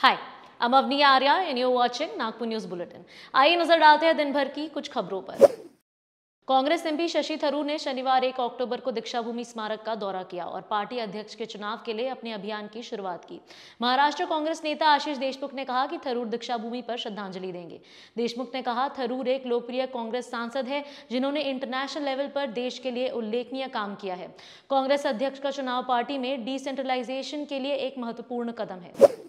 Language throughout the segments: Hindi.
hi I'm Avani Arya and you watching Nagpur news bulletin आइए नजर डालते हैं दिन भर की कुछ खबरों पर कांग्रेस एमपी शशि थरूर ने शनिवार एक अक्टूबर को दीक्षाभूमि स्मारक का दौरा किया और पार्टी अध्यक्ष के चुनाव के लिए अपने अभियान की शुरुआत की महाराष्ट्र कांग्रेस नेता आशीष देशमुख ने कहा कि थरूर दीक्षाभूमि पर श्रद्धांजलि देंगे देशमुख ने कहा थरूर एक लोकप्रिय कांग्रेस सांसद है जिन्होंने इंटरनेशनल लेवल पर देश के लिए उल्लेखनीय काम किया है कांग्रेस अध्यक्ष का चुनाव पार्टी में डिसेंट्रलाइजेशन के लिए एक महत्वपूर्ण कदम है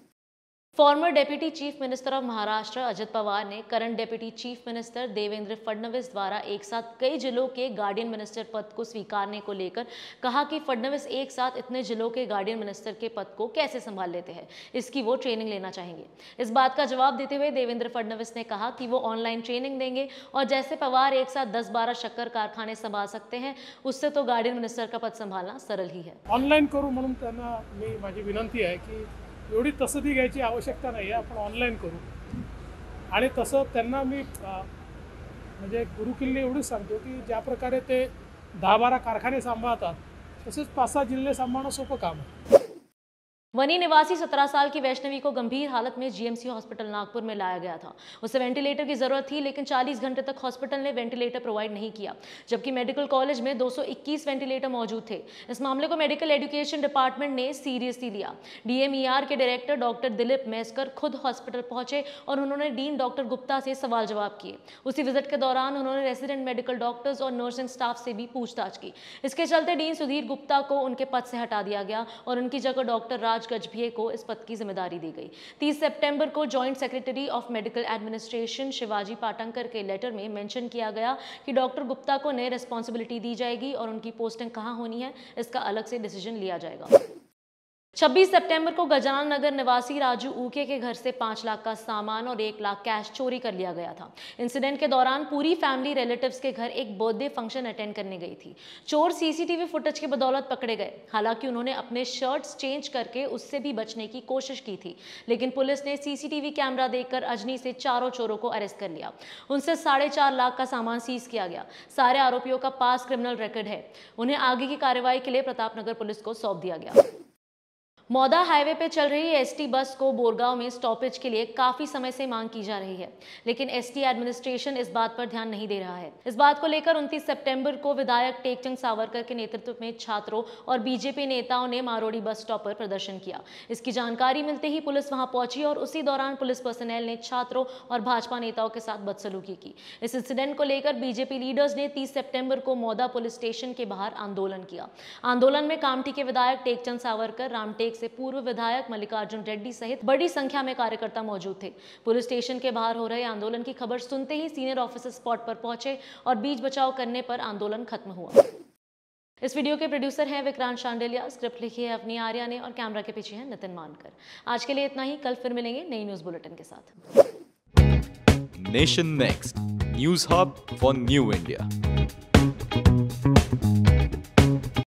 former deputy chief minister of Maharashtra Ajit Pawar ने current deputy chief minister Devendra Fadnavis द्वारा एक साथ कई जिलों के गार्डियन मिनिस्टर पद को स्वीकारने को लेकर कहा कि फडणवीस एक साथ इतने जिलों के गार्डियन मिनिस्टर के पद को कैसे संभाल लेते हैं इसकी वो ट्रेनिंग लेना चाहेंगे इस बात का जवाब देते हुए देवेंद्र फडणवीस ने कहा कि वो ऑनलाइन ट्रेनिंग देंगे और जैसे पवार एक साथ दस बारह शक्कर कारखाने संभाल सकते हैं उससे तो गार्डियन मिनिस्टर का पद संभालना सरल ही है ऑनलाइन करूँ विनंती है कि एवढी ती घ्यायची आवश्यकता नाही आहे आपण ऑनलाईन करू आणि तसं त्यांना मी म्हणजे गुरुकिल्ली एवढीच सांगतो की ज्या प्रकारे ते दहा बारा कारखाने सांभाळतात तसेच पाच सहा जिल्हे सांभाळणं सोपं काम आहे वनी निवासी 17 साल की वैष्णवी को गंभीर हालत में जीएमसी हॉस्पिटल नागपुर में लाया गया था उसे वेंटिलेटर की जरूरत थी लेकिन 40 घंटे तक हॉस्पिटल ने वेंटिलेटर प्रोवाइड नहीं किया जबकि मेडिकल कॉलेज में 221 वेंटिलेटर मौजूद थे इस मामले को मेडिकल एजुकेशन डिपार्टमेंट ने सीरियसली लिया डीएमईआर e के डायरेक्टर डॉक्टर दिलीप मेस्कर खुद हॉस्पिटल पहुंचे और उन्होंने डीन डॉक्टर गुप्ता से सवाल जवाब किए उसी विजिट के दौरान उन्होंने रेसिडेंट मेडिकल डॉक्टर्स और नर्सिंग स्टाफ से भी पूछताछ की इसके चलते डीन सुधीर गुप्ता को उनके पद से हटा दिया गया और उनकी जगह डॉक्टर राज राज गजभिये को इस पद की जिम्मेदारी दी गई 30 सितंबर को joint secretary of medical administration Shivaji Patankar के लेटर में मेंशन किया गया कि डॉक्टर गुप्ता को नई रिस्पॉन्सिबिलिटी दी जाएगी और उनकी पोस्टिंग कहाँ होनी है इसका अलग से डिसीजन लिया जाएगा 26 सितंबर को गजानन नगर निवासी राजू ऊके के घर से पांच लाख का सामान और एक लाख कैश चोरी कर लिया गया था इंसिडेंट के दौरान पूरी फैमिली रिलेटिव्स के घर एक बर्थडे फंक्शन अटेंड करने गई थी चोर सीसीटीवी फुटेज के बदौलत पकड़े गए हालांकि उन्होंने अपने शर्ट्स चेंज करके उससे भी बचने की कोशिश की थी लेकिन पुलिस ने सीसीटीवी कैमरा देखकर अजनी से चारों चोरों को अरेस्ट कर लिया उनसे साढ़े लाख का सामान सीज किया गया सारे आरोपियों का पास क्रिमिनल रिकॉर्ड है उन्हें आगे की कार्यवाही के लिए प्रतापनगर पुलिस को सौंप दिया गया मौदा हाईवे पर चल रही एसटी बस को बोरगांव में स्टॉपेज के लिए काफी समय से मांग की जा रही है लेकिन एसटी एडमिनिस्ट्रेशन इस बात पर ध्यान नहीं दे रहा है इस बात को लेकर 29 सितंबर को विधायक टेकचंद सावरकर के नेतृत्व में छात्रों और बीजेपी नेताओं ने मारोड़ी बस स्टॉप पर प्रदर्शन किया इसकी जानकारी मिलते ही पुलिस वहां पहुंची और उसी दौरान पुलिस पर्सनल ने छात्रों और भाजपा नेताओं के साथ बदसलूकी की इस इंसिडेंट को लेकर बीजेपी लीडर्स ने तीस सेप्टेम्बर को मौदा पुलिस स्टेशन के बाहर आंदोलन किया आंदोलन में कामठी के विधायक टेकचंद सावरकर रामटेक से पूर्व विधायक मल्लिकार्जुन रेड्डी सहित बड़ी संख्या में कार्यकर्ता मौजूद थे पुलिस स्टेशन के बाहर हो रहे आंदोलन की खबर सुनते ही सीनियर ऑफिसर स्पॉट पर पहुंचे और बीच बचाव करने पर आंदोलन खत्म हुआ इस वीडियो के प्रोड्यूसर हैं विक्रांत शांडिलिया स्क्रिप्ट लिखी है अपनी आर्या ने और कैमरा के पीछे हैं नितिन मानकर आज के लिए इतना ही कल फिर मिलेंगे नई न्यूज बुलेटिन के साथ nation next news hub for new India